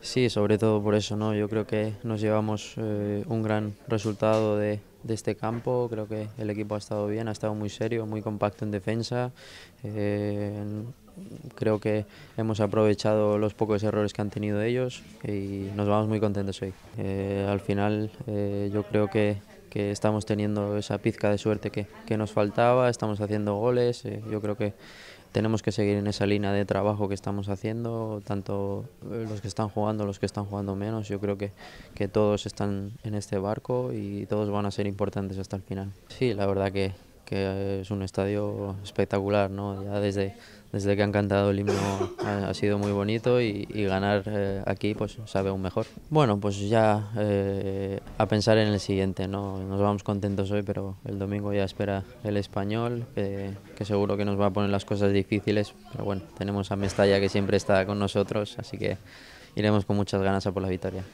Sí, sobre todo por eso, ¿no? Yo creo que nos llevamos eh, un gran resultado de, de, este campo. Creo que el equipo ha estado bien, ha estado muy serio, muy compacto en defensa. Eh, creo que hemos aprovechado los pocos errores que han tenido ellos y nos vamos muy contentos hoy. Eh, al final yo creo que que estamos teniendo esa pizca de suerte que, nos faltaba, estamos haciendo goles, eh, yo creo que tenemos que seguir en esa línea de trabajo que estamos haciendo, tanto eh, los que están jugando, los que están jugando menos, yo creo que, que todos están en este barco y todos van a ser importantes hasta el final. Sí, la verdad que, que es un estadio espectacular, ¿no? Ya desde, desde que han cantado el himno ha, sido muy bonito y, ganar eh, aquí pues sabe aún mejor. Bueno, pues ya eh, a pensar en el siguiente, ¿no? Nos vamos contentos hoy, pero el domingo ya espera el español, que, que seguro que nos va a poner las cosas difíciles, pero bueno, tenemos a Mestalla que siempre está con nosotros, así que iremos con muchas ganas a por la victoria.